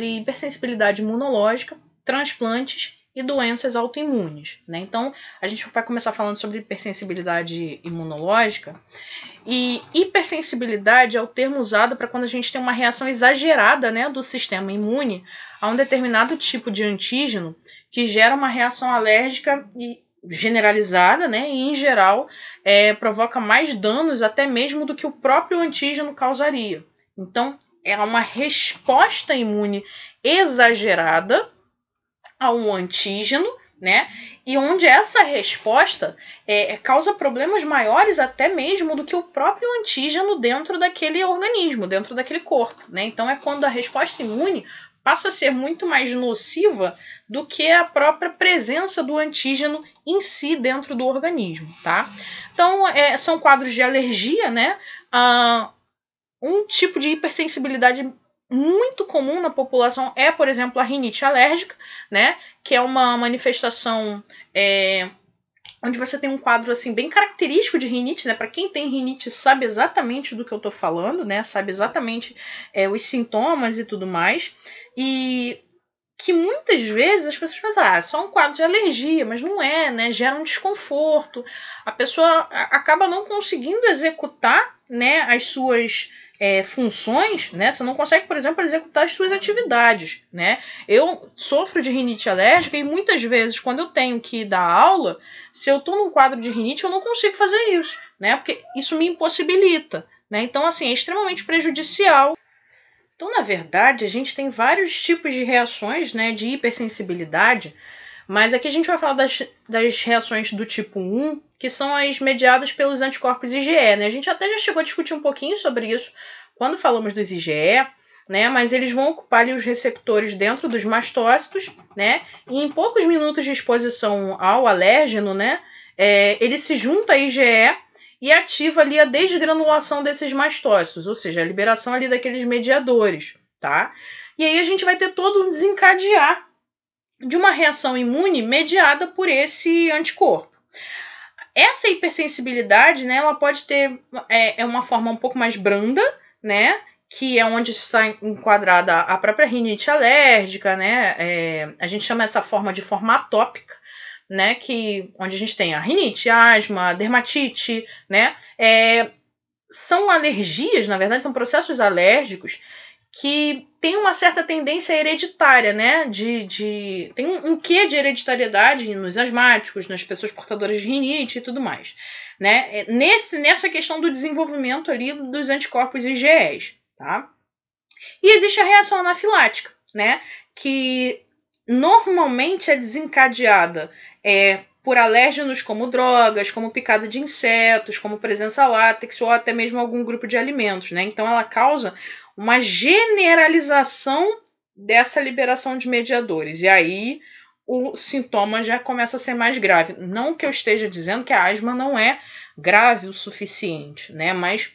sobre hipersensibilidade imunológica, transplantes e doenças autoimunes. Né? Então, a gente vai começar falando sobre hipersensibilidade imunológica. E hipersensibilidade é o termo usado para quando a gente tem uma reação exagerada né, do sistema imune a um determinado tipo de antígeno que gera uma reação alérgica e generalizada, né? E em geral é, provoca mais danos até mesmo do que o próprio antígeno causaria. Então, é uma resposta imune exagerada a um antígeno, né? E onde essa resposta é, é, causa problemas maiores até mesmo do que o próprio antígeno dentro daquele organismo, dentro daquele corpo, né? Então é quando a resposta imune passa a ser muito mais nociva do que a própria presença do antígeno em si dentro do organismo, tá? Então, é, são quadros de alergia, né? Ah, um tipo de hipersensibilidade muito comum na população é, por exemplo, a rinite alérgica, né? Que é uma manifestação é, onde você tem um quadro assim bem característico de rinite, né? Para quem tem rinite sabe exatamente do que eu tô falando, né? Sabe exatamente é, os sintomas e tudo mais. E que muitas vezes as pessoas pensam, ah, é só um quadro de alergia, mas não é, né? Gera um desconforto. A pessoa acaba não conseguindo executar, né, as suas é, funções, né? Você não consegue, por exemplo, executar as suas atividades, né? Eu sofro de rinite alérgica e muitas vezes, quando eu tenho que dar aula, se eu tô num quadro de rinite, eu não consigo fazer isso, né? Porque isso me impossibilita, né? Então, assim, é extremamente prejudicial então, na verdade, a gente tem vários tipos de reações né, de hipersensibilidade, mas aqui a gente vai falar das, das reações do tipo 1, que são as mediadas pelos anticorpos IgE. Né? A gente até já chegou a discutir um pouquinho sobre isso quando falamos dos IgE, né? Mas eles vão ocupar ali, os receptores dentro dos mastócitos, né? E em poucos minutos de exposição ao alérgeno, né? É, ele se junta a IgE e ativa ali a desgranulação desses mastócitos, ou seja, a liberação ali daqueles mediadores, tá? E aí a gente vai ter todo um desencadear de uma reação imune mediada por esse anticorpo. Essa hipersensibilidade, né, ela pode ter é, é uma forma um pouco mais branda, né, que é onde está enquadrada a própria rinite alérgica, né? É, a gente chama essa forma de forma atópica, né, que onde a gente tem a rinite, a asma, a dermatite, né, é, são alergias, na verdade, são processos alérgicos que tem uma certa tendência hereditária, né? De, de, tem um quê de hereditariedade nos asmáticos, nas pessoas portadoras de rinite e tudo mais, né? É, nesse, nessa questão do desenvolvimento ali dos anticorpos IgEs, tá? E existe a reação anafilática, né? Que normalmente é desencadeada é, por alérgenos como drogas, como picada de insetos, como presença látex ou até mesmo algum grupo de alimentos, né? Então ela causa uma generalização dessa liberação de mediadores. E aí o sintoma já começa a ser mais grave. Não que eu esteja dizendo que a asma não é grave o suficiente, né? Mas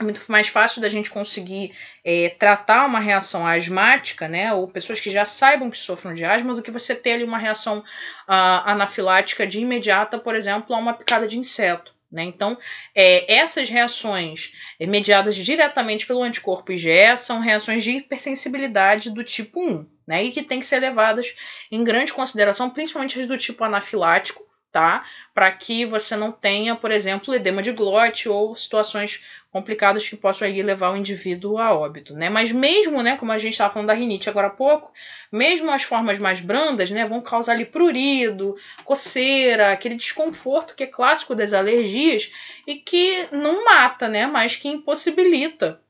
é muito mais fácil da gente conseguir é, tratar uma reação asmática, né, ou pessoas que já saibam que sofrem de asma, do que você ter ali uma reação ah, anafilática de imediata, por exemplo, a uma picada de inseto. Né? Então, é, essas reações é, mediadas diretamente pelo anticorpo IgE são reações de hipersensibilidade do tipo 1, né? e que têm que ser levadas em grande consideração, principalmente as do tipo anafilático, tá? Para que você não tenha, por exemplo, edema de glote ou situações complicadas que possam aí levar o indivíduo a óbito, né? Mas mesmo, né, como a gente estava falando da rinite agora há pouco, mesmo as formas mais brandas, né, vão causar ali prurido, coceira, aquele desconforto que é clássico das alergias e que não mata, né, mas que impossibilita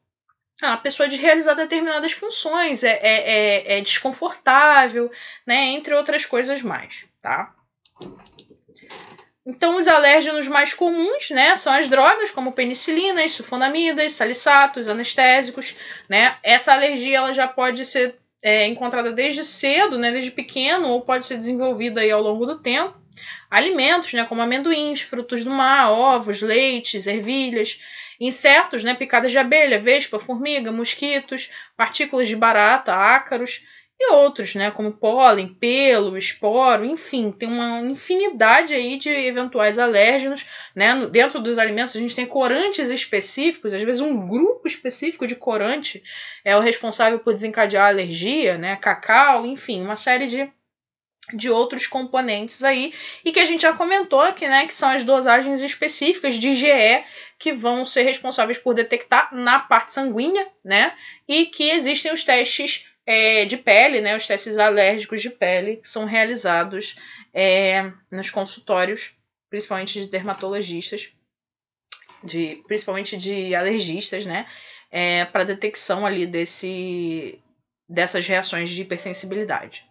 a pessoa de realizar determinadas funções, é, é, é, é desconfortável, né, entre outras coisas mais, tá? Então, os alérgenos mais comuns, né, são as drogas como penicilinas, sulfonamidas, salicatos, anestésicos, né? Essa alergia ela já pode ser é, encontrada desde cedo, né, desde pequeno, ou pode ser desenvolvida aí ao longo do tempo. Alimentos, né, como amendoins, frutos do mar, ovos, leites, ervilhas, insetos, né, picadas de abelha, vespa, formiga, mosquitos, partículas de barata, ácaros, e outros, né, como pólen, pelo, esporo, enfim, tem uma infinidade aí de eventuais alérgenos, né? Dentro dos alimentos a gente tem corantes específicos, às vezes um grupo específico de corante é o responsável por desencadear a alergia, né? Cacau, enfim, uma série de de outros componentes aí e que a gente já comentou aqui, né, que são as dosagens específicas de IgE que vão ser responsáveis por detectar na parte sanguínea, né, e que existem os testes é, de pele, né, os testes alérgicos de pele, que são realizados é, nos consultórios, principalmente de dermatologistas, de, principalmente de alergistas, né, é, para detecção ali desse, dessas reações de hipersensibilidade.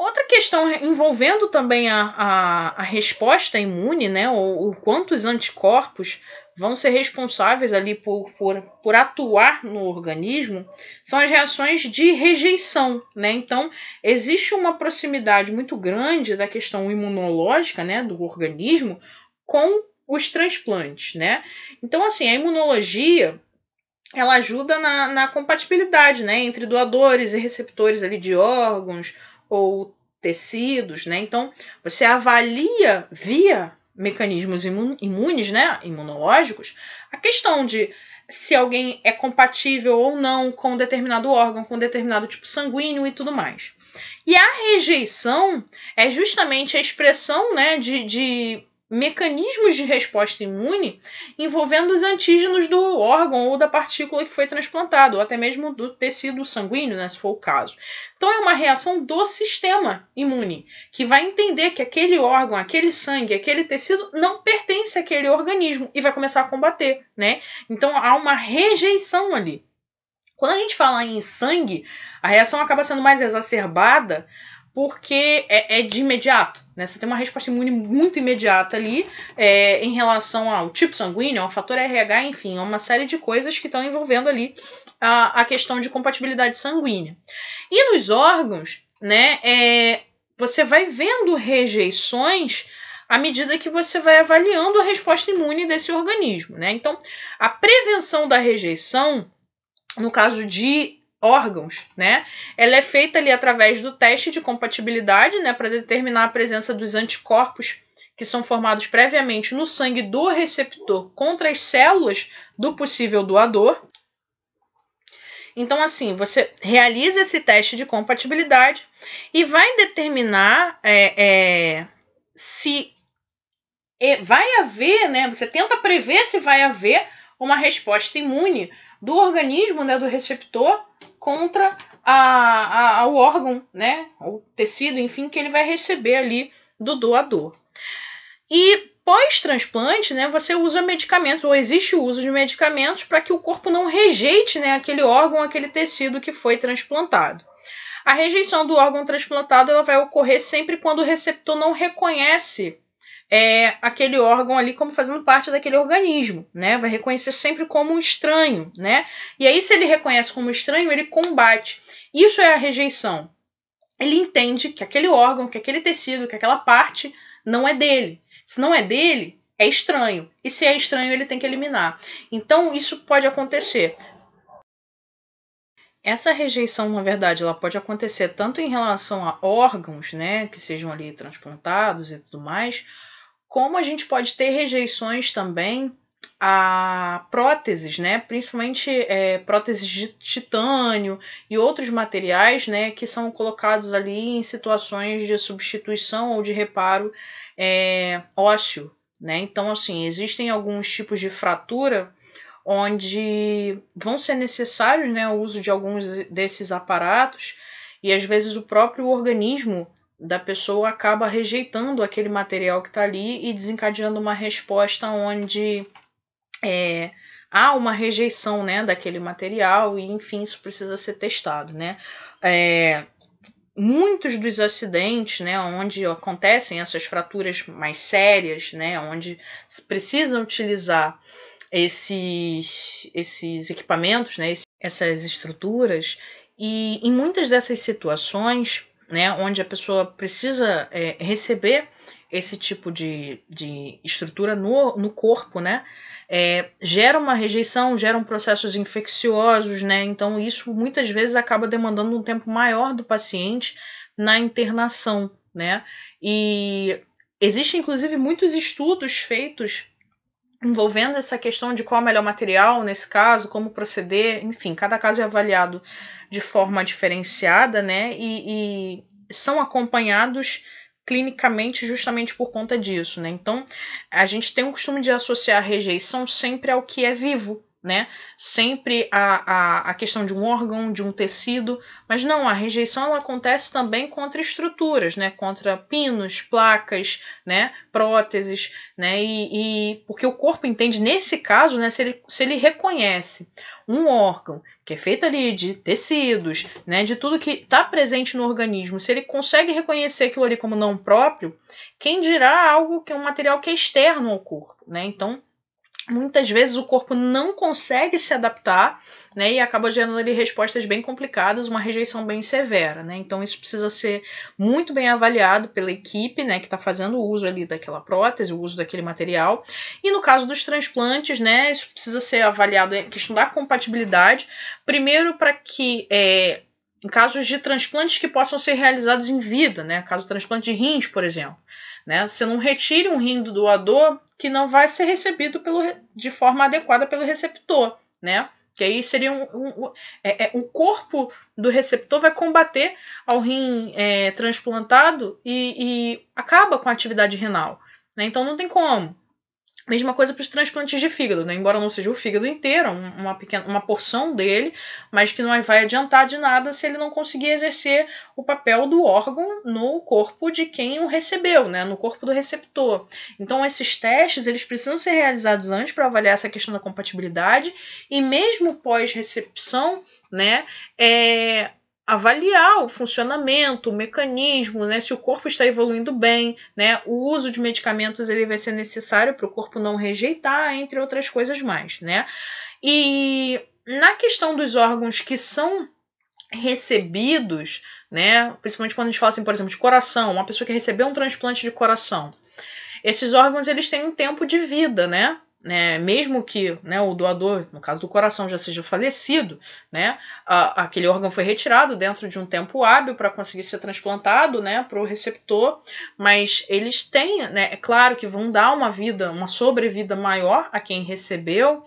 Outra questão envolvendo também a, a, a resposta imune, né, ou, ou quantos anticorpos vão ser responsáveis ali por, por, por atuar no organismo são as reações de rejeição, né? Então, existe uma proximidade muito grande da questão imunológica, né, do organismo com os transplantes, né? Então, assim, a imunologia ela ajuda na, na compatibilidade, né, entre doadores e receptores ali de órgãos, ou tecidos, né? Então, você avalia via mecanismos imunes, né, imunológicos, a questão de se alguém é compatível ou não com determinado órgão, com determinado tipo sanguíneo e tudo mais. E a rejeição é justamente a expressão né, de, de mecanismos de resposta imune envolvendo os antígenos do órgão ou da partícula que foi transplantado, ou até mesmo do tecido sanguíneo, né, se for o caso. Então, é uma reação do sistema imune, que vai entender que aquele órgão, aquele sangue, aquele tecido não pertence àquele organismo e vai começar a combater, né? Então, há uma rejeição ali. Quando a gente fala em sangue, a reação acaba sendo mais exacerbada porque é, é, de imediato, né? Você tem uma resposta imune muito imediata ali é, em relação ao tipo sanguíneo, ao fator RH, enfim, a uma série de coisas que estão envolvendo ali a, a, questão de compatibilidade sanguínea. E nos órgãos, né, é, você vai vendo rejeições à medida que você vai avaliando a resposta imune desse organismo, né? Então, a prevenção da rejeição, no caso de órgãos, né? Ela é feita ali através do teste de compatibilidade, né, para determinar a presença dos anticorpos que são formados previamente no sangue do receptor contra as células do possível doador. Então, assim, você realiza esse teste de compatibilidade e vai determinar é, é, se vai haver, né? Você tenta prever se vai haver uma resposta imune do organismo, né, do receptor, contra a, a, órgão, né? O tecido, enfim, que ele vai receber ali do doador. E pós-transplante, né, você usa medicamentos, ou existe o uso de medicamentos para que o corpo não rejeite né, aquele órgão, aquele tecido que foi transplantado. A rejeição do órgão transplantado ela vai ocorrer sempre quando o receptor não reconhece é, aquele órgão ali como fazendo parte daquele organismo, né? Vai reconhecer sempre como um estranho, né? E aí, se ele reconhece como estranho, ele combate. Isso é a rejeição. Ele entende que aquele órgão, que aquele tecido, que aquela parte não é dele. Se não é dele, é estranho. E se é estranho, ele tem que eliminar. Então, isso pode acontecer. Essa rejeição, na verdade, ela pode acontecer tanto em relação a órgãos, né, que sejam ali transplantados e tudo mais, como a gente pode ter rejeições também a próteses, né? Principalmente é, próteses de titânio e outros materiais, né? Que são colocados ali em situações de substituição ou de reparo é, ósseo, né? Então, assim, existem alguns tipos de fratura onde vão ser necessários, né? O uso de alguns desses aparatos e às vezes o próprio organismo da pessoa acaba rejeitando aquele material que está ali e desencadeando uma resposta onde é, há uma rejeição né, daquele material e, enfim, isso precisa ser testado. Né? É, muitos dos acidentes, né, onde acontecem essas fraturas mais sérias, né, onde se precisa utilizar esses, esses equipamentos, né, essas estruturas, e em muitas dessas situações né, onde a pessoa precisa é, receber esse tipo de, de estrutura no, no corpo, né, é, gera uma rejeição, geram processos infecciosos, né, então isso muitas vezes acaba demandando um tempo maior do paciente na internação, né, e existem inclusive muitos estudos feitos envolvendo essa questão de qual é o melhor material nesse caso, como proceder, enfim, cada caso é avaliado de forma diferenciada, né? E, e são acompanhados clinicamente justamente por conta disso, né? Então, a gente tem o costume de associar a rejeição sempre ao que é vivo, né? Sempre a, a, a, questão de um órgão, de um tecido, mas não, a rejeição ela acontece também contra estruturas, né? Contra pinos, placas, né? Próteses, né? E, e porque o corpo entende, nesse caso, né? Se ele, se ele reconhece um órgão que é feito ali de tecidos, né, de tudo que está presente no organismo, se ele consegue reconhecer aquilo ali como não próprio, quem dirá algo que é um material que é externo ao corpo, né? Então, muitas vezes o corpo não consegue se adaptar, né, e acaba gerando ali respostas bem complicadas, uma rejeição bem severa, né? Então isso precisa ser muito bem avaliado pela equipe, né, que está fazendo o uso ali daquela prótese, o uso daquele material. E no caso dos transplantes, né, isso precisa ser avaliado em é questão da compatibilidade, primeiro para que é, em casos de transplantes que possam ser realizados em vida, né? Caso transplante de rins, por exemplo, né? Você não retire um rim do doador que não vai ser recebido pelo, de forma adequada pelo receptor, né? Que aí seria um, um, um é, é, o corpo do receptor vai combater ao rim é, transplantado e, e acaba com a atividade renal, né? Então não tem como. Mesma coisa para os transplantes de fígado, né? embora não seja o fígado inteiro, uma, pequena, uma porção dele, mas que não vai adiantar de nada se ele não conseguir exercer o papel do órgão no corpo de quem o recebeu, né? no corpo do receptor. Então, esses testes eles precisam ser realizados antes para avaliar essa questão da compatibilidade e mesmo pós-recepção, né? É, avaliar o funcionamento, o mecanismo, né, se o corpo está evoluindo bem, né, o uso de medicamentos ele vai ser necessário para o corpo não rejeitar, entre outras coisas mais, né? E na questão dos órgãos que são recebidos, né, principalmente quando a gente fala assim, por exemplo, de coração, uma pessoa que recebeu um transplante de coração, esses órgãos eles têm um tempo de vida, né? né, mesmo que né, o doador, no caso do coração, já seja falecido, né, a, aquele órgão foi retirado dentro de um tempo hábil para conseguir ser transplantado né, para o receptor, mas eles têm, né, é claro que vão dar uma vida, uma sobrevida maior a quem recebeu,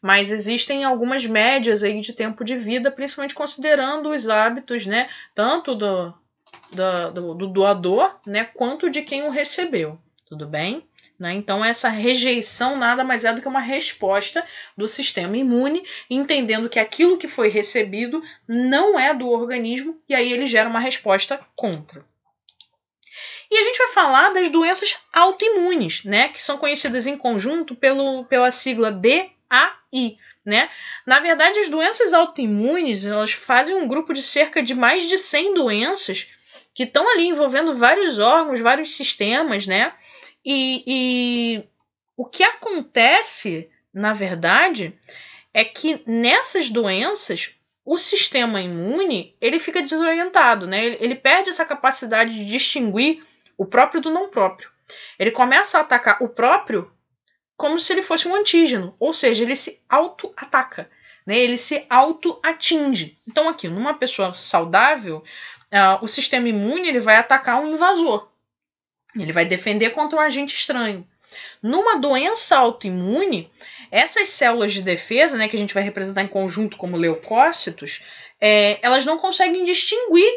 mas existem algumas médias aí de tempo de vida, principalmente considerando os hábitos, né, tanto do, do, do doador, quanto de quem o recebeu, tudo bem? Né? Então, essa rejeição nada mais é do que uma resposta do sistema imune, entendendo que aquilo que foi recebido não é do organismo, e aí ele gera uma resposta contra. E a gente vai falar das doenças autoimunes, né? Que são conhecidas em conjunto pelo, pela sigla DAI. Né? Na verdade, as doenças autoimunes elas fazem um grupo de cerca de mais de 100 doenças que estão ali envolvendo vários órgãos, vários sistemas, né? E, e o que acontece, na verdade, é que nessas doenças o sistema imune ele fica desorientado, né? Ele, ele, perde essa capacidade de distinguir o próprio do não próprio. Ele começa a atacar o próprio como se ele fosse um antígeno, ou seja, ele se auto-ataca, né? ele se auto-atinge. Então, aqui, numa pessoa saudável, uh, o sistema imune ele vai atacar um invasor. Ele vai defender contra um agente estranho. Numa doença autoimune, essas células de defesa, né, que a gente vai representar em conjunto como leucócitos, é, elas não conseguem distinguir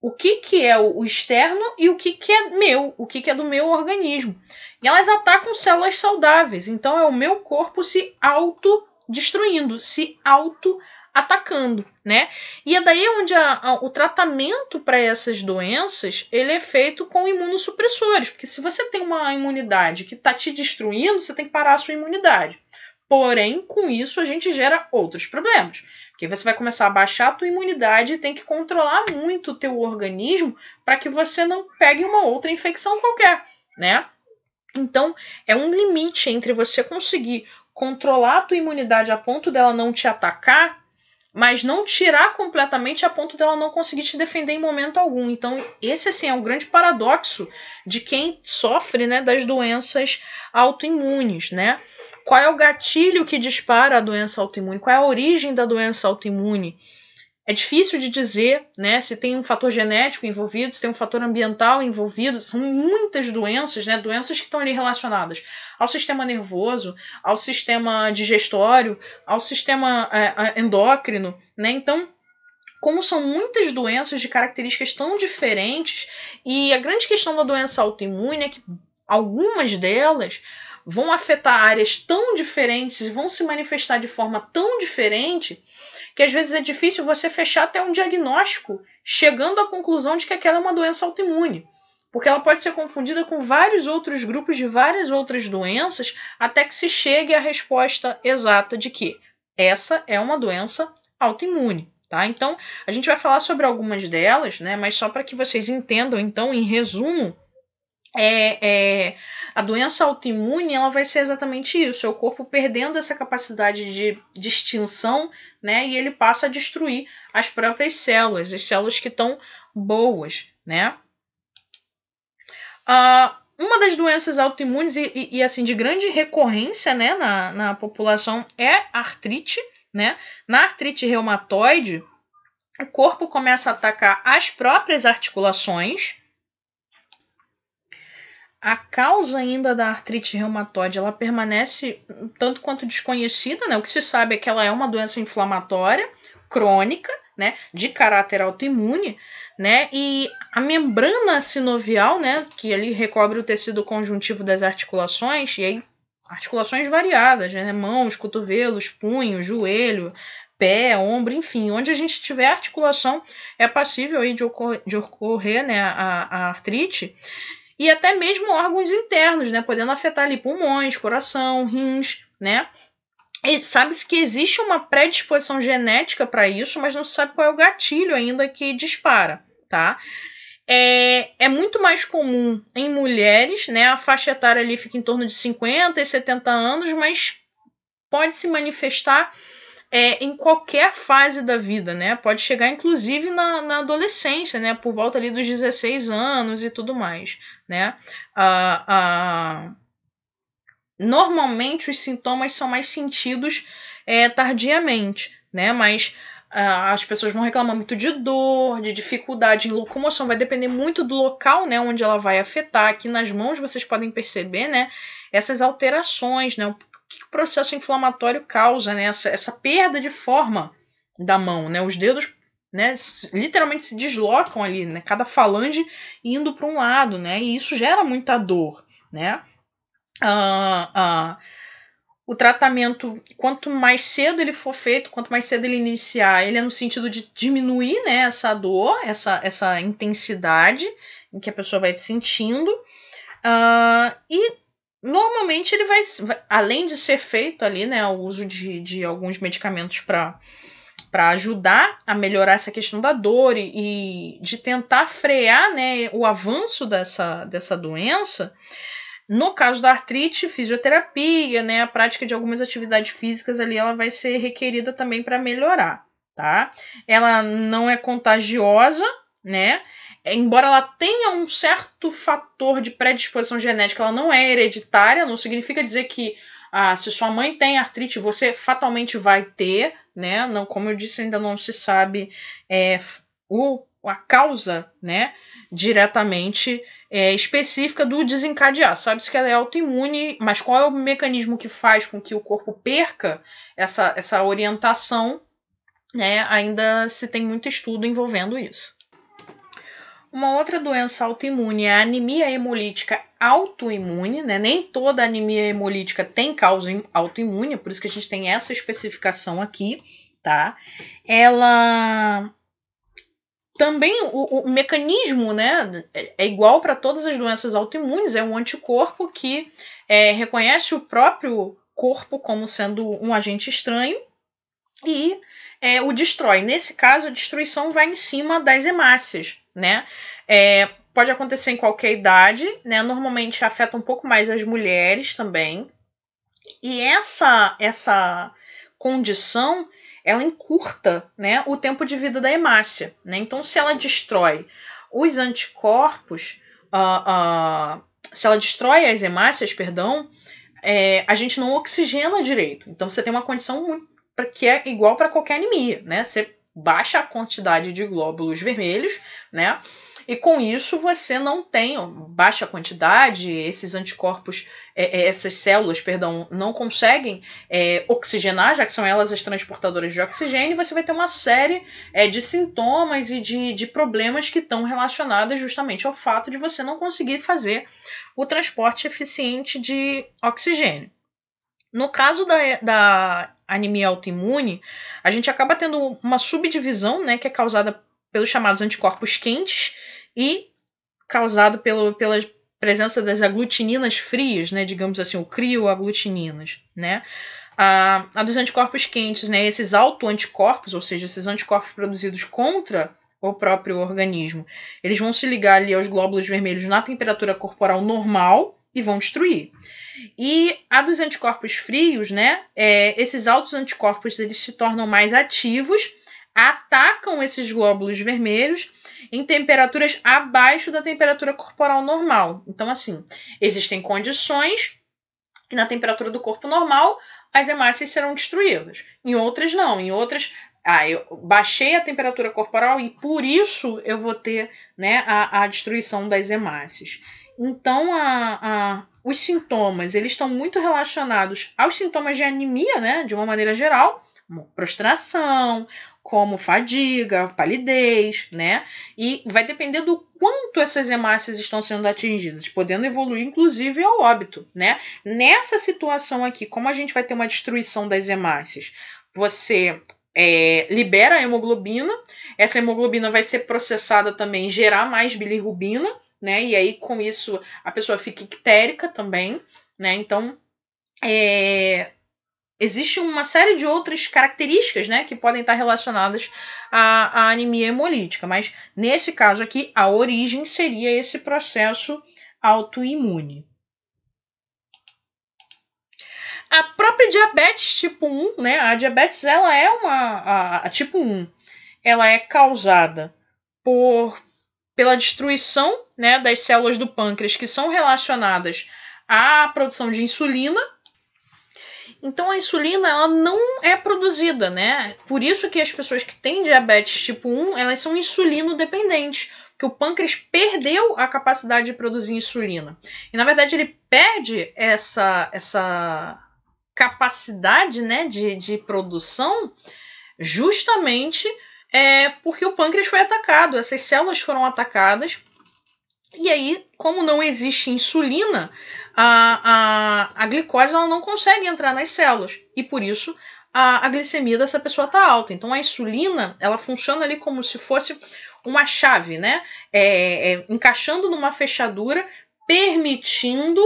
o que, que é o externo e o que, que é meu, o que, que é do meu organismo. E elas atacam células saudáveis. Então é o meu corpo se autodestruindo, se auto atacando, né? E é daí onde a, a, o tratamento para essas doenças ele é feito com imunossupressores, porque se você tem uma imunidade que está te destruindo, você tem que parar a sua imunidade. Porém, com isso a gente gera outros problemas, porque você vai começar a baixar a tua imunidade e tem que controlar muito o teu organismo para que você não pegue uma outra infecção qualquer, né? Então, é um limite entre você conseguir controlar a tua imunidade a ponto dela não te atacar mas não tirar completamente a ponto dela não conseguir te defender em momento algum. Então, esse assim é um grande paradoxo de quem sofre, né, das doenças autoimunes, né? Qual é o gatilho que dispara a doença autoimune? Qual é a origem da doença autoimune? É difícil de dizer né, se tem um fator genético envolvido, se tem um fator ambiental envolvido. São muitas doenças, né, doenças que estão ali relacionadas ao sistema nervoso, ao sistema digestório, ao sistema é, endócrino. Né? Então, como são muitas doenças de características tão diferentes, e a grande questão da doença autoimune é que algumas delas vão afetar áreas tão diferentes e vão se manifestar de forma tão diferente que às vezes é difícil você fechar até um diagnóstico chegando à conclusão de que aquela é uma doença autoimune. Porque ela pode ser confundida com vários outros grupos de várias outras doenças até que se chegue à resposta exata de que essa é uma doença autoimune. Tá? Então, a gente vai falar sobre algumas delas, né? mas só para que vocês entendam, então, em resumo, é, é, a doença autoimune ela vai ser exatamente isso: é o corpo perdendo essa capacidade de distinção, né? E ele passa a destruir as próprias células, as células que estão boas, né? Ah, uma das doenças autoimunes e, e, e, assim de grande recorrência, né, na, na população é a artrite, né? Na artrite reumatoide, o corpo começa a atacar as próprias articulações, a causa ainda da artrite reumatoide ela permanece tanto quanto desconhecida, né? O que se sabe é que ela é uma doença inflamatória crônica, né, de caráter autoimune, né? E a membrana sinovial, né, que ali recobre o tecido conjuntivo das articulações e aí articulações variadas, né, mãos, cotovelos, punho, joelho, pé, ombro, enfim, onde a gente tiver articulação é passível aí de, ocor de ocorrer, né, a, a artrite e até mesmo órgãos internos, né? Podendo afetar ali pulmões, coração, rins, né? Sabe-se que existe uma predisposição genética para isso, mas não se sabe qual é o gatilho ainda que dispara, tá? É, é, muito mais comum em mulheres, né? A faixa etária ali fica em torno de 50 e 70 anos, mas pode se manifestar é, em qualquer fase da vida, né? Pode chegar inclusive na, na, adolescência, né? Por volta ali dos 16 anos e tudo mais, né? Ah, ah, normalmente os sintomas são mais sentidos é, tardiamente, né? Mas ah, as pessoas vão reclamar muito de dor, de dificuldade em locomoção, vai depender muito do local, né? Onde ela vai afetar. Aqui nas mãos vocês podem perceber, né? Essas alterações, né? que, que o processo inflamatório causa, né? Essa, perda de forma da mão, né? Os dedos né, literalmente se deslocam ali, né, cada falange indo para um lado, né, e isso gera muita dor, né. Ah, ah, o tratamento, quanto mais cedo ele for feito, quanto mais cedo ele iniciar, ele é no sentido de diminuir, né, essa dor, essa, essa intensidade em que a pessoa vai sentindo, ah, e normalmente ele vai, além de ser feito ali, né, o uso de, de alguns medicamentos para para ajudar a melhorar essa questão da dor e, e, de tentar frear né, o avanço dessa, dessa doença, no caso da artrite, fisioterapia, né, a prática de algumas atividades físicas ali, ela vai ser requerida também para melhorar, tá? Ela não é contagiosa, né? embora ela tenha um certo fator de predisposição genética, ela não é hereditária, não significa dizer que ah, se sua mãe tem artrite, você fatalmente vai ter, né? Não, como eu disse, ainda não se sabe é, o, a causa, né? Diretamente é, específica do desencadear. Sabe-se que ela é autoimune, mas qual é o mecanismo que faz com que o corpo perca essa, essa orientação? Né, ainda se tem muito estudo envolvendo isso. Uma outra doença autoimune é a anemia hemolítica autoimune, né? Nem toda anemia hemolítica tem causa autoimune, é por isso que a gente tem essa especificação aqui, tá? Ela também o, o mecanismo, né, é, é igual para todas as doenças autoimunes, é um anticorpo que é, reconhece o próprio corpo como sendo um agente estranho e é, o destrói. Nesse caso, a destruição vai em cima das hemácias, né? É, pode acontecer em qualquer idade, né? Normalmente afeta um pouco mais as mulheres também. E essa essa condição, ela encurta, né, o tempo de vida da hemácia, né? Então, se ela destrói os anticorpos, uh, uh, se ela destrói as hemácias, perdão, é, a gente não oxigena direito. Então, você tem uma condição muito, que é igual para qualquer anemia, né? Você baixa a quantidade de glóbulos vermelhos, né? E com isso você não tem baixa quantidade, esses anticorpos, é, é essas células, perdão, não conseguem é, oxigenar, já que são elas as transportadoras de oxigênio, e você vai ter uma série é, de sintomas e de, de problemas que estão relacionados justamente ao fato de você não conseguir fazer o transporte eficiente de oxigênio. No caso da, da anemia autoimune, a gente acaba tendo uma subdivisão, né, que é causada pelos chamados anticorpos quentes e causado pelo, pela presença das aglutininas frias, né, digamos assim, o crioaglutininas, né? A, a dos anticorpos quentes, né, esses autoanticorpos, ou seja, esses anticorpos produzidos contra o próprio organismo, eles vão se ligar ali aos glóbulos vermelhos na temperatura corporal normal, e vão destruir. E a dos anticorpos frios, né? É, esses altos anticorpos eles se tornam mais ativos, atacam esses glóbulos vermelhos em temperaturas abaixo da temperatura corporal normal. Então, assim, existem condições que na temperatura do corpo normal as hemácias serão destruídas. Em outras, não. Em outras, ah, eu baixei a temperatura corporal e por isso eu vou ter né, a, a destruição das hemácias. Então, a, a, os sintomas, eles estão muito relacionados aos sintomas de anemia, né, de uma maneira geral, como prostração, como fadiga, palidez, né? E vai depender do quanto essas hemácias estão sendo atingidas, podendo evoluir inclusive ao óbito, né? Nessa situação aqui, como a gente vai ter uma destruição das hemácias, você é, libera a hemoglobina, essa hemoglobina vai ser processada também, gerar mais bilirrubina, né? E aí, com isso, a pessoa fica ictérica também, né? Então, é, existe uma série de outras características, né, que podem estar relacionadas à, à, anemia hemolítica, mas nesse caso aqui, a origem seria esse processo autoimune. A própria diabetes tipo 1, né, a diabetes ela é uma, a, a tipo 1, ela é causada por pela destruição né, das células do pâncreas que são relacionadas à produção de insulina. Então a insulina ela não é produzida, né? Por isso que as pessoas que têm diabetes tipo 1, elas são insulino dependentes, porque o pâncreas perdeu a capacidade de produzir insulina. E na verdade ele perde essa essa capacidade, né, de, de produção justamente é porque o pâncreas foi atacado, essas células foram atacadas. E aí, como não existe insulina, a, a, a glicose ela não consegue entrar nas células. E por isso a, a glicemia dessa pessoa está alta. Então a insulina ela funciona ali como se fosse uma chave, né? É, é, encaixando numa fechadura, permitindo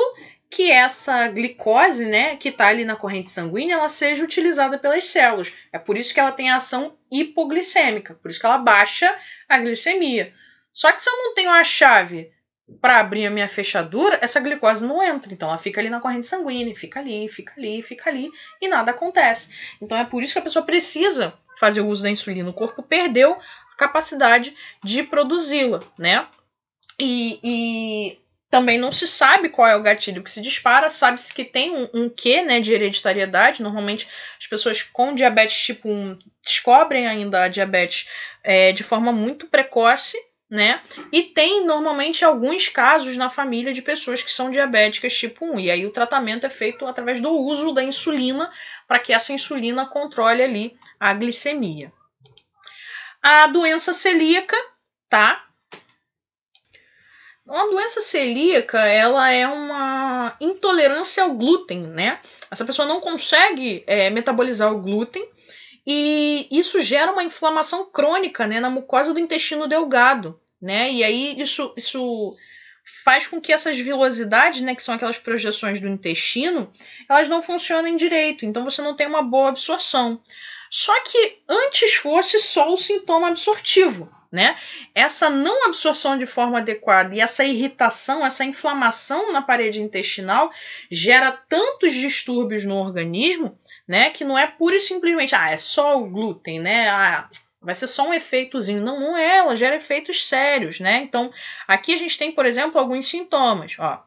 que essa glicose, né, que está ali na corrente sanguínea, ela seja utilizada pelas células. É por isso que ela tem ação hipoglicêmica, por isso que ela baixa a glicemia. Só que se eu não tenho a chave para abrir a minha fechadura, essa glicose não entra. Então ela fica ali na corrente sanguínea, fica ali, fica ali, fica ali e nada acontece. Então é por isso que a pessoa precisa fazer o uso da insulina. O corpo perdeu a capacidade de produzi-la, né? E, e também não se sabe qual é o gatilho que se dispara, sabe-se que tem um, um quê né, de hereditariedade. Normalmente as pessoas com diabetes tipo 1 descobrem ainda a diabetes é, de forma muito precoce, né? E tem normalmente alguns casos na família de pessoas que são diabéticas tipo 1. E aí o tratamento é feito através do uso da insulina para que essa insulina controle ali a glicemia. A doença celíaca, tá? Uma doença celíaca, ela é uma intolerância ao glúten, né? Essa pessoa não consegue é, metabolizar o glúten e isso gera uma inflamação crônica, né, na mucosa do intestino delgado, né? E aí isso, isso faz com que essas vilosidades, né, que são aquelas projeções do intestino, elas não funcionem direito. Então você não tem uma boa absorção. Só que antes fosse só o sintoma absortivo, né? Essa não absorção de forma adequada e essa irritação, essa inflamação na parede intestinal gera tantos distúrbios no organismo, né? Que não é pura e simplesmente, ah, é só o glúten, né? Ah, vai ser só um efeitozinho. Não, não é, ela gera efeitos sérios, né? Então, aqui a gente tem, por exemplo, alguns sintomas, ó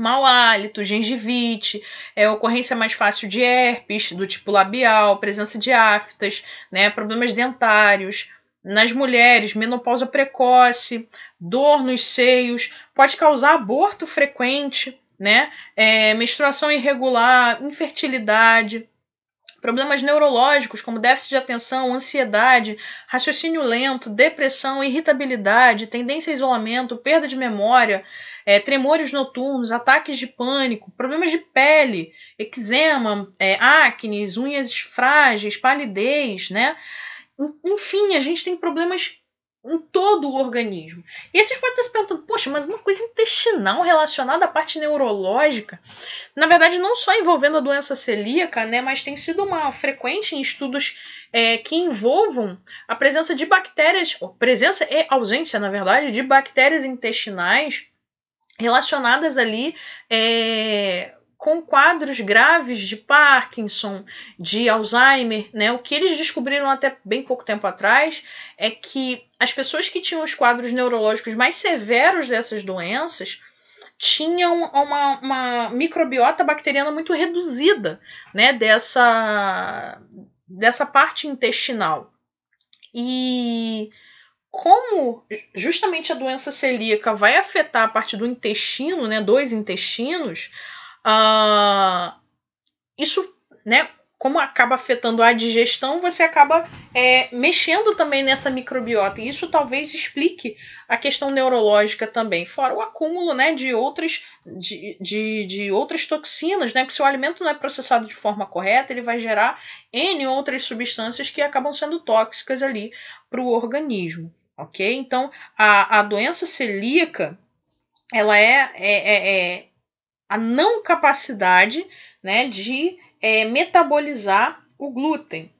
mau hálito, gengivite, é, ocorrência mais fácil de herpes, do tipo labial, presença de aftas, né, problemas dentários. Nas mulheres, menopausa precoce, dor nos seios, pode causar aborto frequente, né, é, menstruação irregular, infertilidade. Problemas neurológicos, como déficit de atenção, ansiedade, raciocínio lento, depressão, irritabilidade, tendência a isolamento, perda de memória, é, tremores noturnos, ataques de pânico, problemas de pele, eczema, é, acne, unhas frágeis, palidez, né? Enfim, a gente tem problemas um todo o organismo. E aí vocês podem estar se perguntando, poxa, mas uma coisa intestinal relacionada à parte neurológica, na verdade não só envolvendo a doença celíaca, né, mas tem sido uma frequente em estudos é, que envolvam a presença de bactérias, presença e ausência, na verdade, de bactérias intestinais relacionadas ali é, com quadros graves de Parkinson, de Alzheimer, né? O que eles descobriram até bem pouco tempo atrás é que as pessoas que tinham os quadros neurológicos mais severos dessas doenças tinham uma, uma microbiota bacteriana muito reduzida, né? Dessa, dessa parte intestinal. E como justamente a doença celíaca vai afetar a parte do intestino, né, dois intestinos, Uh, isso, né? Como acaba afetando a digestão, você acaba é, mexendo também nessa microbiota. E isso talvez explique a questão neurológica também, fora o acúmulo né, de, outras, de, de, de outras toxinas, né? Porque se o alimento não é processado de forma correta, ele vai gerar N outras substâncias que acabam sendo tóxicas ali para o organismo. Ok? Então, a, a doença celíaca ela é, é, é, é a não capacidade né, de é, metabolizar o glúten.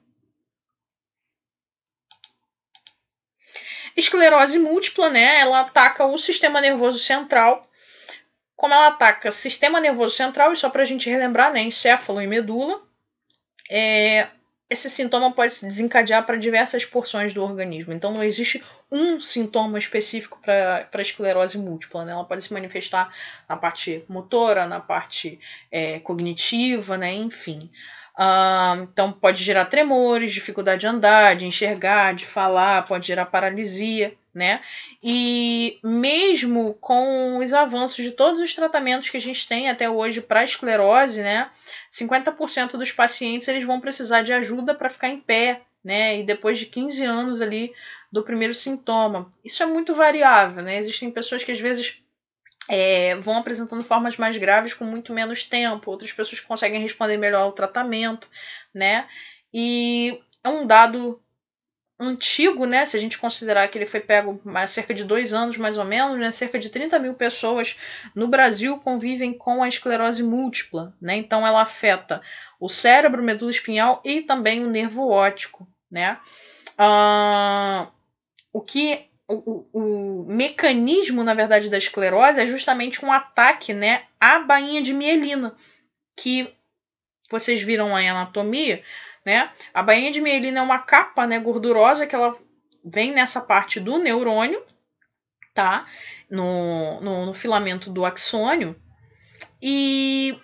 Esclerose múltipla, né? Ela ataca o sistema nervoso central. Como ela ataca sistema nervoso central, e só para a gente relembrar, né? Encéfalo e medula. É, esse sintoma pode se desencadear para diversas porções do organismo. Então, não existe um sintoma específico para a esclerose múltipla. Né? Ela pode se manifestar na parte motora, na parte é, cognitiva, né? enfim. Ah, então, pode gerar tremores, dificuldade de andar, de enxergar, de falar, pode gerar paralisia, né? E mesmo com os avanços de todos os tratamentos que a gente tem até hoje para esclerose, né? 50% dos pacientes eles vão precisar de ajuda para ficar em pé, né? E depois de 15 anos ali do primeiro sintoma. Isso é muito variável, né? Existem pessoas que às vezes é, vão apresentando formas mais graves com muito menos tempo, outras pessoas conseguem responder melhor ao tratamento, né? E é um dado antigo, né? Se a gente considerar que ele foi pego há cerca de dois anos, mais ou menos, né? Cerca de 30 mil pessoas no Brasil convivem com a esclerose múltipla, né? Então ela afeta o cérebro, medula espinhal e também o nervo óptico, né? Ah, o que o, o, o, mecanismo, na verdade, da esclerose é justamente um ataque né, à bainha de mielina, que vocês viram lá em anatomia, né? A bainha de mielina é uma capa né, gordurosa que ela vem nessa parte do neurônio, tá? No, no, no filamento do axônio. E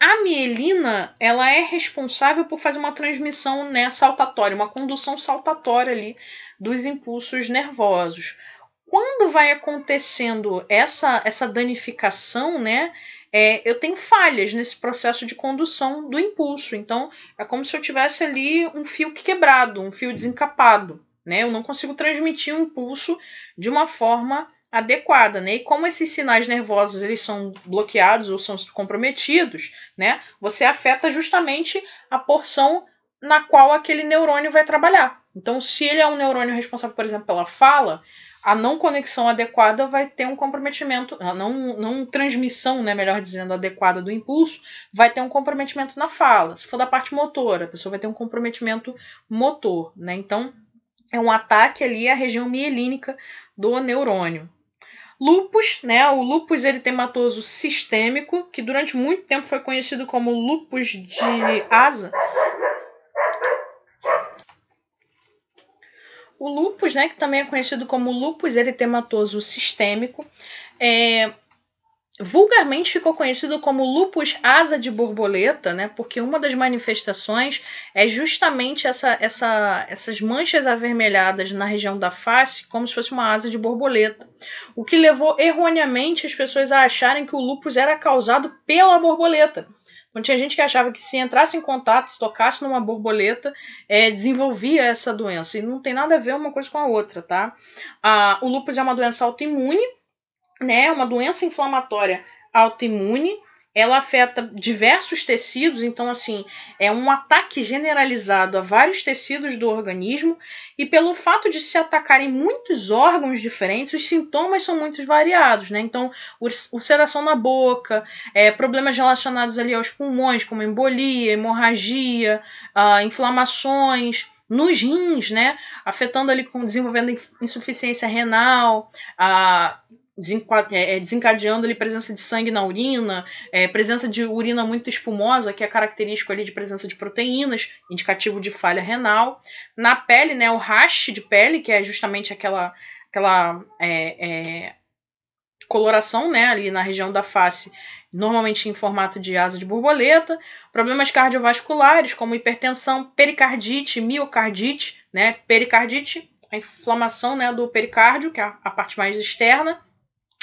a mielina, ela é responsável por fazer uma transmissão né, saltatória, uma condução saltatória ali dos impulsos nervosos. Quando vai acontecendo essa, essa danificação, né? É, eu tenho falhas nesse processo de condução do impulso. Então, é como se eu tivesse ali um fio quebrado, um fio desencapado. Né? Eu não consigo transmitir o um impulso de uma forma adequada, né? E como esses sinais nervosos eles são bloqueados ou são comprometidos, né? Você afeta justamente a porção na qual aquele neurônio vai trabalhar. Então, se ele é um neurônio responsável, por exemplo, pela fala, a não conexão adequada vai ter um comprometimento, a não, não transmissão, né, melhor dizendo, adequada do impulso, vai ter um comprometimento na fala. Se for da parte motora, a pessoa vai ter um comprometimento motor, né? Então, é um ataque ali à região mielínica do neurônio. Lupus, né? O lupus eritematoso sistêmico, que durante muito tempo foi conhecido como lupus de asa, O lupus, né, que também é conhecido como lupus eritematoso sistêmico, é, vulgarmente ficou conhecido como lupus asa de borboleta, né? Porque uma das manifestações é justamente essa, essa, essas manchas avermelhadas na região da face, como se fosse uma asa de borboleta. O que levou erroneamente as pessoas a acharem que o lupus era causado pela borboleta. Então tinha gente que achava que se entrasse em contato, tocasse numa borboleta, é, desenvolvia essa doença. E não tem nada a ver uma coisa com a outra, tá? Ah, o lúpus é uma doença autoimune, né? É uma doença inflamatória autoimune ela afeta diversos tecidos, então assim, é um ataque generalizado a vários tecidos do organismo e pelo fato de se atacarem muitos órgãos diferentes, os sintomas são muito variados, né? Então, ulceração na boca, é, problemas relacionados ali aos pulmões, como embolia, hemorragia, ah, inflamações, nos rins, né? Afetando ali com desenvolvendo insuficiência renal, a ah, é, é, desencadeando ali presença de sangue na urina, é, presença de urina muito espumosa, que é característico ali de presença de proteínas, indicativo de falha renal. Na pele, né, o rash de pele, que é justamente aquela, aquela é, é, coloração né, ali na região da face, normalmente em formato de asa de borboleta. Problemas cardiovasculares, como hipertensão, pericardite, miocardite, né, pericardite, a inflamação né, do pericárdio, que é a parte mais externa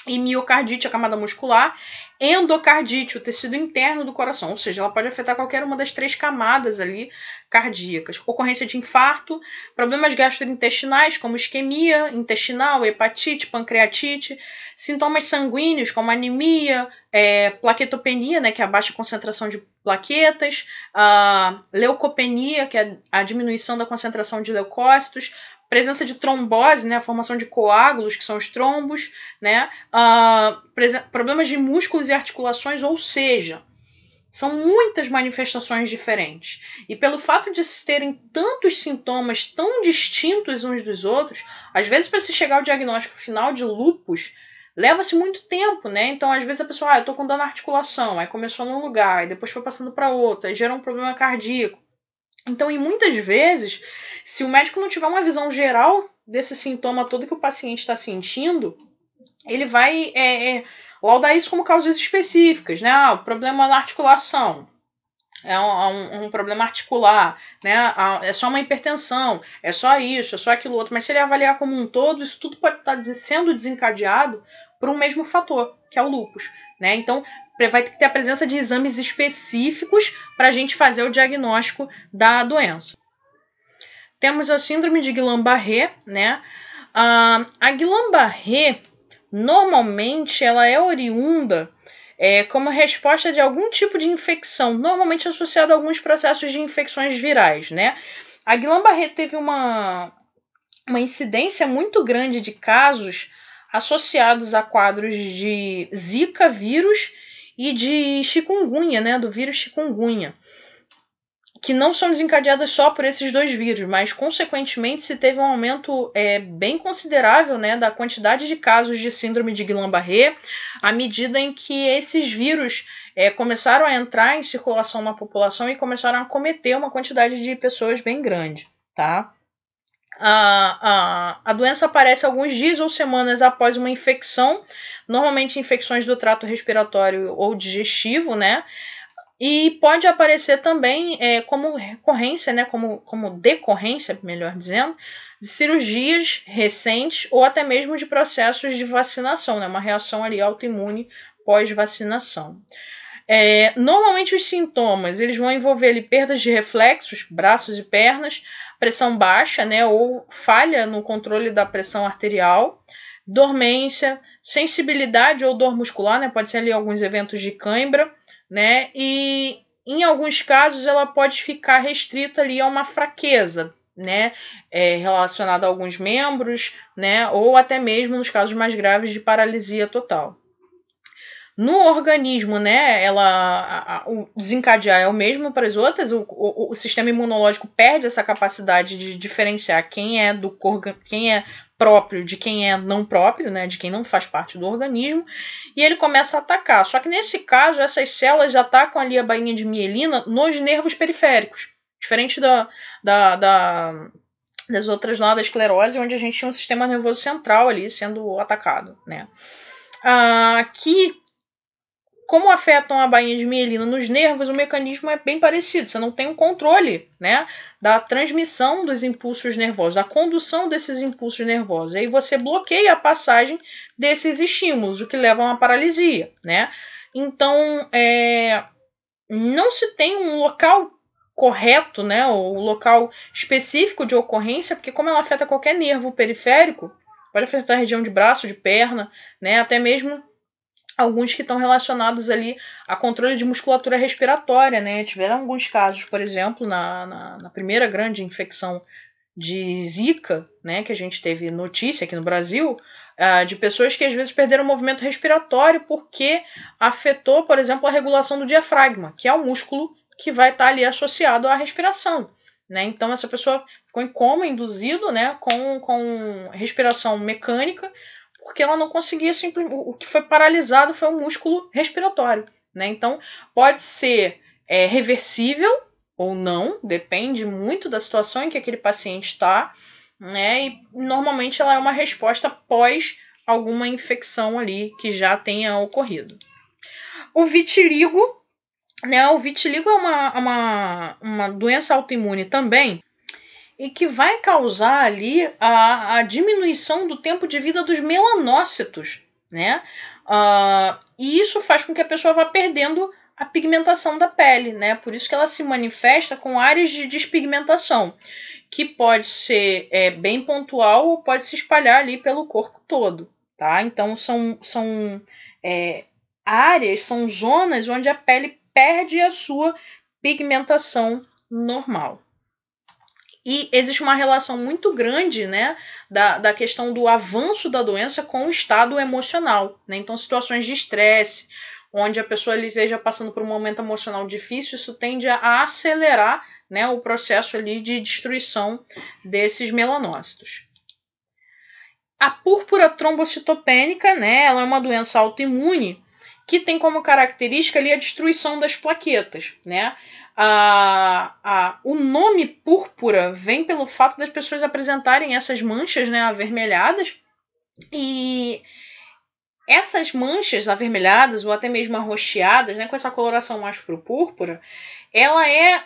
e miocardite, a camada muscular, endocardite, o tecido interno do coração, ou seja, ela pode afetar qualquer uma das três camadas ali cardíacas. Ocorrência de infarto, problemas gastrointestinais, como isquemia intestinal, hepatite, pancreatite, sintomas sanguíneos, como anemia, é, plaquetopenia, né, que é a baixa concentração de plaquetas, a leucopenia, que é a diminuição da concentração de leucócitos, presença de trombose, né, a formação de coágulos, que são os trombos, né, uh, problemas de músculos e articulações, ou seja, são muitas manifestações diferentes. E pelo fato de se terem tantos sintomas tão distintos uns dos outros, às vezes para se chegar ao diagnóstico final de lupus, leva-se muito tempo, né? Então, às vezes a pessoa, ah, eu tô com dor na articulação, aí começou num lugar, e depois foi passando para outro, aí gerou um problema cardíaco. Então, em muitas vezes, se o médico não tiver uma visão geral desse sintoma todo que o paciente está sentindo, ele vai é, é, laudar isso como causas específicas, né? Ah, o problema na articulação. É um, é um, problema articular, né? Ah, é só uma hipertensão, é só isso, é só aquilo outro. Mas se ele avaliar como um todo, isso tudo pode tá estar sendo desencadeado por um mesmo fator, que é o lúpus né? Então, vai ter que ter a presença de exames específicos para a gente fazer o diagnóstico da doença. Temos a síndrome de Guillain-Barré, né? Ah, a Guillain-Barré, normalmente, ela é oriunda é, como resposta de algum tipo de infecção, normalmente associada a alguns processos de infecções virais, né? A Guillain-Barré teve uma, uma incidência muito grande de casos associados a quadros de Zika vírus e de chikungunya, né, do vírus chikungunya, que não são desencadeadas só por esses dois vírus, mas consequentemente se teve um aumento é, bem considerável, né, da quantidade de casos de síndrome de Guillain-Barré, à medida em que esses vírus é, começaram a entrar em circulação na população e começaram a cometer uma quantidade de pessoas bem grande, tá? A, a, a doença aparece alguns dias ou semanas após uma infecção, normalmente infecções do trato respiratório ou digestivo, né? E pode aparecer também é, como recorrência, né, como, como decorrência, melhor dizendo, de cirurgias recentes ou até mesmo de processos de vacinação, né, uma reação ali autoimune pós-vacinação. É, normalmente os sintomas eles vão envolver ali, perdas de reflexos, braços e pernas, pressão baixa, né, ou falha no controle da pressão arterial, dormência, sensibilidade ou dor muscular, né, pode ser ali alguns eventos de cãibra, né, e em alguns casos ela pode ficar restrita ali a uma fraqueza, né, é, relacionada a alguns membros, né, ou até mesmo nos casos mais graves de paralisia total no organismo, né, ela a, a, o desencadear é o mesmo para as outras, o, o, o, sistema imunológico perde essa capacidade de diferenciar quem é do quem é próprio de quem é não próprio, né, de quem não faz parte do organismo, e ele começa a atacar. Só que nesse caso, essas células atacam ali a bainha de mielina nos nervos periféricos, diferente da, da, da das outras lá da esclerose, onde a gente tinha um sistema nervoso central ali sendo atacado, né. Aqui ah, como afetam a bainha de mielina nos nervos, o mecanismo é bem parecido. Você não tem um controle, né, da transmissão dos impulsos nervosos, da condução desses impulsos nervosos. E aí você bloqueia a passagem desses estímulos, o que leva a uma paralisia, né? Então, é, não se tem um local correto, né, o local específico de ocorrência, porque como ela afeta qualquer nervo periférico, pode afetar a região de braço, de perna, né, até mesmo alguns que estão relacionados ali a controle de musculatura respiratória, né? Tiveram alguns casos, por exemplo, na, na, na, primeira grande infecção de Zika, né, que a gente teve notícia aqui no Brasil, uh, de pessoas que às vezes perderam o movimento respiratório porque afetou, por exemplo, a regulação do diafragma, que é o músculo que vai estar tá ali associado à respiração. Né? Então, essa pessoa ficou em coma induzido né, com, com respiração mecânica, porque ela não conseguia simplesmente. O que foi paralisado foi o músculo respiratório. Né? Então, pode ser é, reversível ou não, depende muito da situação em que aquele paciente está, né? E normalmente ela é uma resposta pós alguma infecção ali que já tenha ocorrido. O vitiligo, né? O vitiligo é uma, uma, uma doença autoimune também, e que vai causar ali a, a diminuição do tempo de vida dos melanócitos, né? Uh, e isso faz com que a pessoa vá perdendo a pigmentação da pele, né? Por isso que ela se manifesta com áreas de despigmentação, que pode ser é, bem pontual ou pode se espalhar ali pelo corpo todo, tá? Então são, são é, áreas, são zonas onde a pele perde a sua pigmentação normal. E existe uma relação muito grande, né, da, da questão do avanço da doença com o estado emocional, né? Então, situações de estresse, onde a pessoa ele esteja passando por um momento emocional difícil, isso tende a acelerar, né, o processo ali de destruição desses melanócitos. A púrpura trombocitopênica, né, ela é uma doença autoimune que tem como característica ali a destruição das plaquetas, né? a, a, o nome púrpura vem pelo fato das pessoas apresentarem essas manchas né, avermelhadas e essas manchas avermelhadas ou até mesmo arroxeadas, né, com essa coloração mais pro púrpura, ela é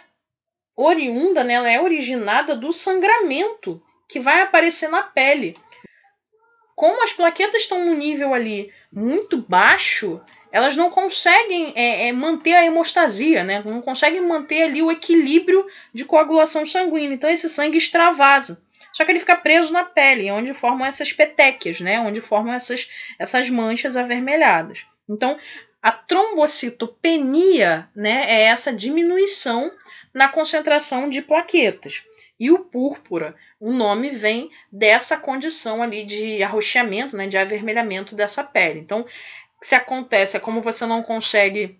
oriunda, né, ela é originada do sangramento que vai aparecer na pele como as plaquetas estão num nível ali muito baixo, elas não conseguem é, é, manter a hemostasia, né? Não conseguem manter ali o equilíbrio de coagulação sanguínea. Então esse sangue extravasa. Só que ele fica preso na pele, é onde formam essas petequias, né? Onde formam essas, essas manchas avermelhadas. Então, a trombocitopenia, né, é essa diminuição na concentração de plaquetas. E o púrpura, o nome vem dessa condição ali de arroxeamento, né, de avermelhamento dessa pele. Então, se acontece, é como você não consegue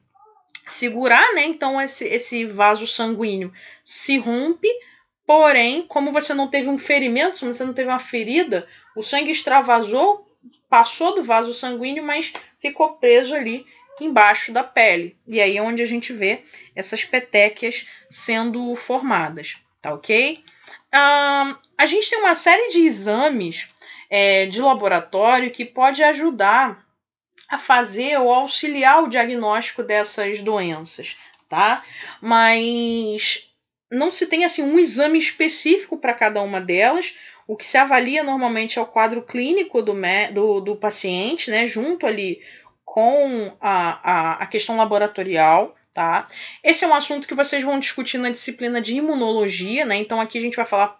segurar, né? Então esse, esse vaso sanguíneo se rompe, porém, como você não teve um ferimento, se você não teve uma ferida, o sangue extravasou, passou do vaso sanguíneo, mas ficou preso ali embaixo da pele. E aí é onde a gente vê essas petequias sendo formadas tá ok? Um, a gente tem uma série de exames é, de laboratório que pode ajudar a fazer ou auxiliar o diagnóstico dessas doenças, tá? Mas não se tem assim um exame específico para cada uma delas. O que se avalia normalmente é o quadro clínico do, do, do paciente, né? Junto ali com a, a, a questão laboratorial tá? Esse é um assunto que vocês vão discutir na disciplina de imunologia, né? Então aqui a gente vai falar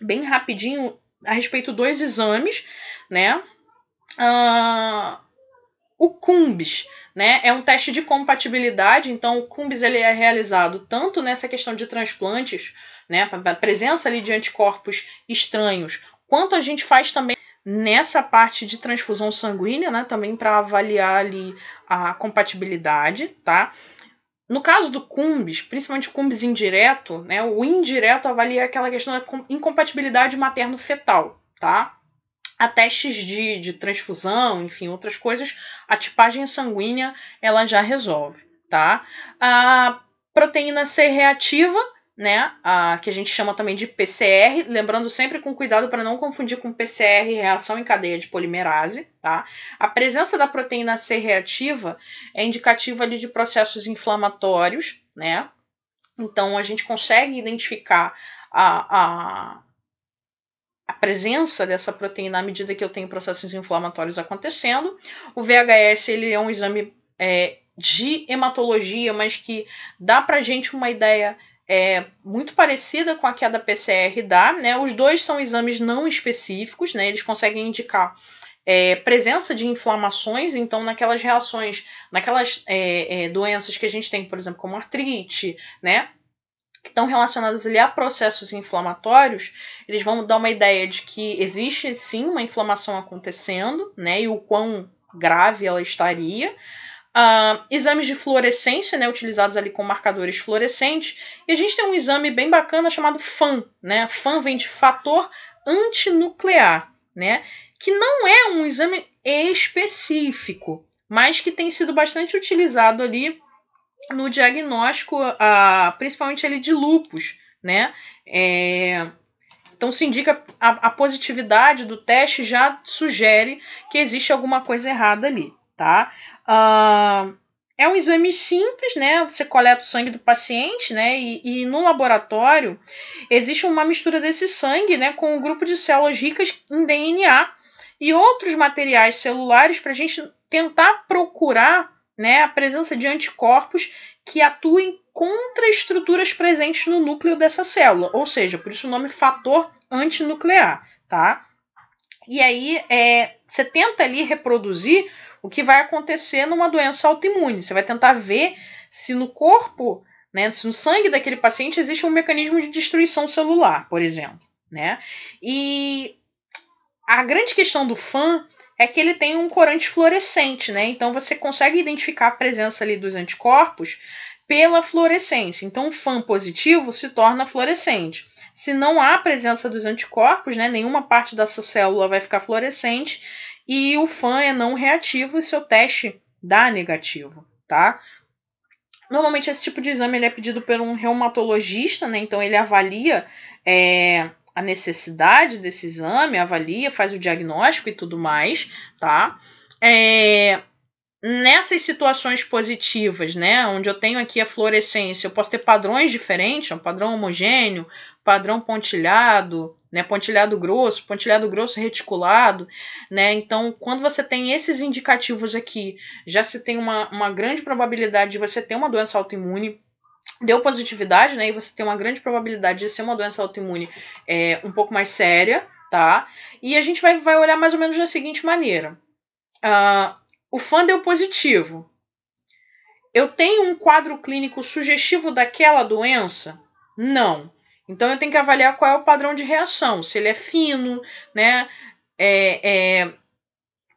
bem rapidinho a respeito dos exames, né? Uh, o CUMBIS, né? É um teste de compatibilidade, então o CUMBIS ele é realizado tanto nessa questão de transplantes, né? A presença ali de anticorpos estranhos, quanto a gente faz também nessa parte de transfusão sanguínea, né? Também para avaliar ali a compatibilidade, tá? No caso do cumbis, principalmente cumbis indireto, né, o indireto avalia aquela questão da incompatibilidade materno-fetal, tá? a testes de, de transfusão, enfim, outras coisas, a tipagem sanguínea ela já resolve, tá? A proteína C reativa né? A, que a gente chama também de PCR, lembrando sempre com cuidado para não confundir com PCR, reação em cadeia de polimerase, tá? A presença da proteína C reativa é indicativa ali de processos inflamatórios, né? Então a gente consegue identificar a, a, a presença dessa proteína à medida que eu tenho processos inflamatórios acontecendo. O VHS ele é um exame é, de hematologia, mas que dá para gente uma ideia é muito parecida com a que a da PCR dá, né? Os dois são exames não específicos, né? Eles conseguem indicar é, presença de inflamações, então naquelas reações, naquelas é, é, doenças que a gente tem, por exemplo, como artrite, né? Que estão relacionadas ali a processos inflamatórios, eles vão dar uma ideia de que existe sim uma inflamação acontecendo, né? E o quão grave ela estaria. Uh, exames de fluorescência, né, utilizados ali com marcadores fluorescentes. E a gente tem um exame bem bacana chamado FAN, né? FAN vem de fator antinuclear, né? Que não é um exame específico, mas que tem sido bastante utilizado ali no diagnóstico, uh, principalmente ali de lupus, né? É... Então se indica a, a positividade do teste já sugere que existe alguma coisa errada ali tá? Uh, é um exame simples, né? Você coleta o sangue do paciente, né? E, e, no laboratório existe uma mistura desse sangue, né, com um grupo de células ricas em DNA e outros materiais celulares para a gente tentar procurar, né, a presença de anticorpos que atuem contra estruturas presentes no núcleo dessa célula, ou seja, por isso o nome fator antinuclear, tá? E aí é, você tenta ali reproduzir o que vai acontecer numa doença autoimune. Você vai tentar ver se no corpo, né, se no sangue daquele paciente existe um mecanismo de destruição celular, por exemplo, né? E a grande questão do fã é que ele tem um corante fluorescente, né? Então você consegue identificar a presença ali dos anticorpos pela fluorescência. Então, o fã positivo se torna fluorescente. Se não há presença dos anticorpos, né, nenhuma parte dessa célula vai ficar fluorescente e o fã é não reativo e seu teste dá negativo, tá? Normalmente esse tipo de exame ele é pedido por um reumatologista, né? Então ele avalia é, a necessidade desse exame, avalia, faz o diagnóstico e tudo mais, tá? É, nessas situações positivas, né, onde eu tenho aqui a fluorescência, eu posso ter padrões diferentes, um padrão homogêneo, padrão pontilhado, né, pontilhado grosso, pontilhado grosso reticulado, né, então quando você tem esses indicativos aqui, já se tem uma, uma grande probabilidade de você ter uma doença autoimune, deu positividade, né, e você tem uma grande probabilidade de ser uma doença autoimune é, um pouco mais séria, tá, e a gente vai, vai olhar mais ou menos da seguinte maneira, uh, o fã deu positivo. Eu tenho um quadro clínico sugestivo daquela doença? Não. Então eu tenho que avaliar qual é o padrão de reação, se ele é fino, né? É, é,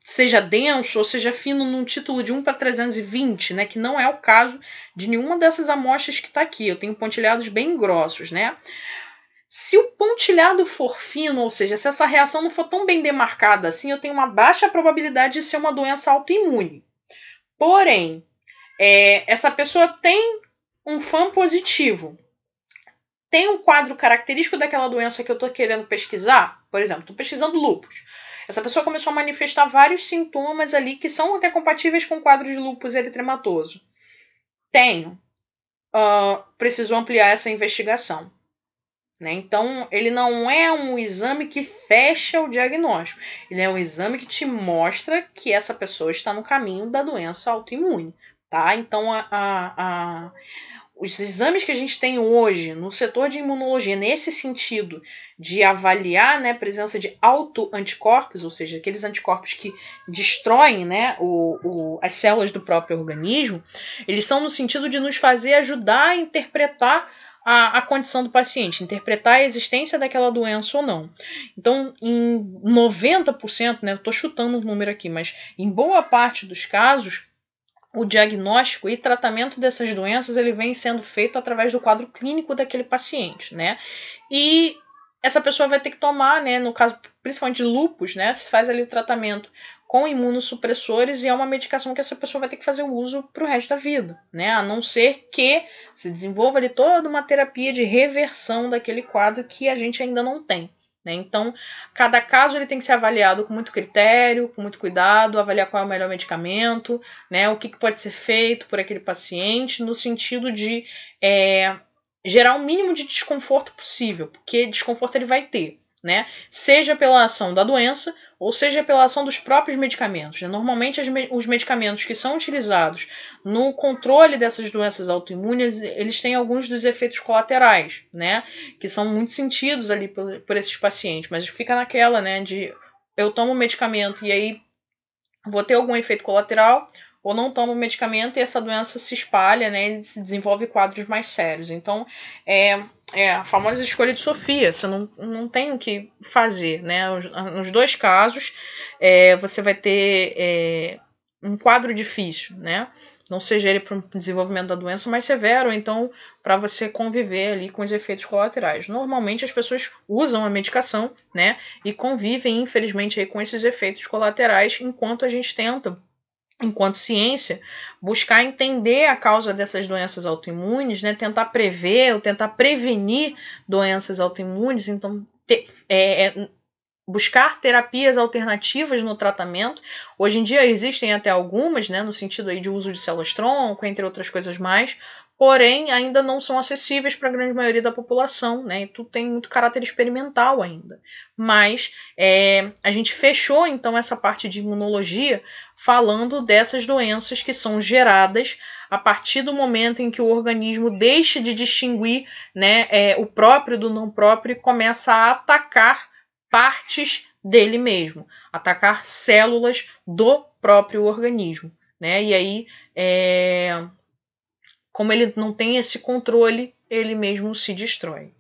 seja denso ou seja fino num título de 1 para 320, né? Que não é o caso de nenhuma dessas amostras que está aqui. Eu tenho pontilhados bem grossos, né? Se o pontilhado for fino, ou seja, se essa reação não for tão bem demarcada assim, eu tenho uma baixa probabilidade de ser uma doença autoimune. Porém, é, essa pessoa tem um fã positivo, tem um quadro característico daquela doença que eu estou querendo pesquisar, por exemplo, estou pesquisando lúpus. Essa pessoa começou a manifestar vários sintomas ali que são até compatíveis com o quadro de lúpus eritrematoso. Tenho. Uh, preciso ampliar essa investigação. Né? Então, ele não é um exame que fecha o diagnóstico, ele é um exame que te mostra que essa pessoa está no caminho da doença autoimune. Tá? Então, a, a, a os exames que a gente tem hoje no setor de imunologia, nesse sentido de avaliar né, a presença de autoanticorpos, ou seja, aqueles anticorpos que destroem né, o, o, as células do próprio organismo, eles são no sentido de nos fazer ajudar a interpretar a, a condição do paciente, interpretar a existência daquela doença ou não. Então, em 90%, né, eu estou chutando um número aqui, mas em boa parte dos casos, o diagnóstico e tratamento dessas doenças ele vem sendo feito através do quadro clínico daquele paciente, né? E essa pessoa vai ter que tomar, né, no caso principalmente de lupus, né, se faz ali o tratamento com imunossupressores e é uma medicação que essa pessoa vai ter que fazer o uso para o resto da vida, né? A não ser que se desenvolva ali toda uma terapia de reversão daquele quadro que a gente ainda não tem. Né? Então, cada caso ele tem que ser avaliado com muito critério, com muito cuidado, avaliar qual é o melhor medicamento, né? o que, que pode ser feito por aquele paciente, no sentido de é, gerar o mínimo de desconforto possível, porque desconforto ele vai ter. Né? Seja pela ação da doença, ou seja pela ação dos próprios medicamentos. Né? Normalmente, me os medicamentos que são utilizados no controle dessas doenças autoimunes, eles têm alguns dos efeitos colaterais, né? Que são muito sentidos ali por, por esses pacientes, mas fica naquela, né? De eu tomo o medicamento e aí vou ter algum efeito colateral, ou não toma o medicamento e essa doença se espalha, né, e se desenvolve quadros mais sérios. Então, é, é a famosa escolha de Sofia, você não, não tem o que fazer, né? Nos dois casos, é, você vai ter é, um quadro difícil, né? Não seja ele para um desenvolvimento da doença mais severo, ou então para você conviver ali com os efeitos colaterais. Normalmente as pessoas usam a medicação, né? E convivem, infelizmente, aí, com esses efeitos colaterais enquanto a gente tenta enquanto ciência, buscar entender a causa dessas doenças autoimunes, né, tentar prever ou tentar prevenir doenças autoimunes, então ter, é, é, buscar terapias alternativas no tratamento. Hoje em dia existem até algumas, né, no sentido aí de uso de células tronco, entre outras coisas mais, porém ainda não são acessíveis para a grande maioria da população, né? E tudo tem muito caráter experimental ainda. Mas é, a gente fechou então essa parte de imunologia falando dessas doenças que são geradas a partir do momento em que o organismo deixa de distinguir né, é, o próprio do não próprio e começa a atacar partes dele mesmo, atacar células do próprio organismo. Né? E aí é, como ele não tem esse controle, ele mesmo se destrói.